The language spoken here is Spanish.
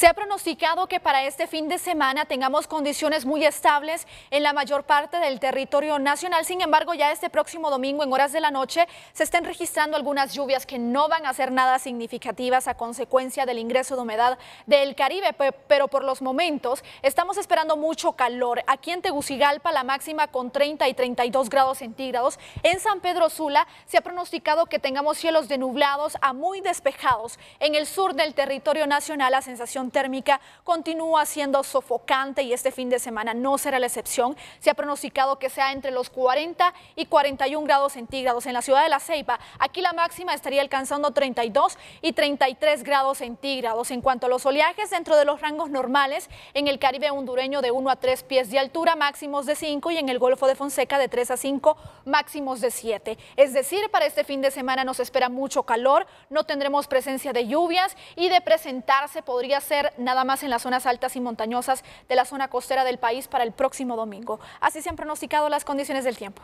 Se ha pronosticado que para este fin de semana tengamos condiciones muy estables en la mayor parte del territorio nacional. Sin embargo, ya este próximo domingo en horas de la noche se estén registrando algunas lluvias que no van a ser nada significativas a consecuencia del ingreso de humedad del Caribe, pero por los momentos estamos esperando mucho calor. Aquí en Tegucigalpa la máxima con 30 y 32 grados centígrados. En San Pedro Sula se ha pronosticado que tengamos cielos denublados a muy despejados. En el sur del territorio nacional la sensación térmica continúa siendo sofocante y este fin de semana no será la excepción. Se ha pronosticado que sea entre los 40 y 41 grados centígrados. En la ciudad de La Ceiba, aquí la máxima estaría alcanzando 32 y 33 grados centígrados. En cuanto a los oleajes, dentro de los rangos normales, en el Caribe hondureño de 1 a 3 pies de altura, máximos de 5 y en el Golfo de Fonseca de 3 a 5, máximos de 7. Es decir, para este fin de semana nos espera mucho calor, no tendremos presencia de lluvias y de presentarse podría ser nada más en las zonas altas y montañosas de la zona costera del país para el próximo domingo. Así se han pronosticado las condiciones del tiempo.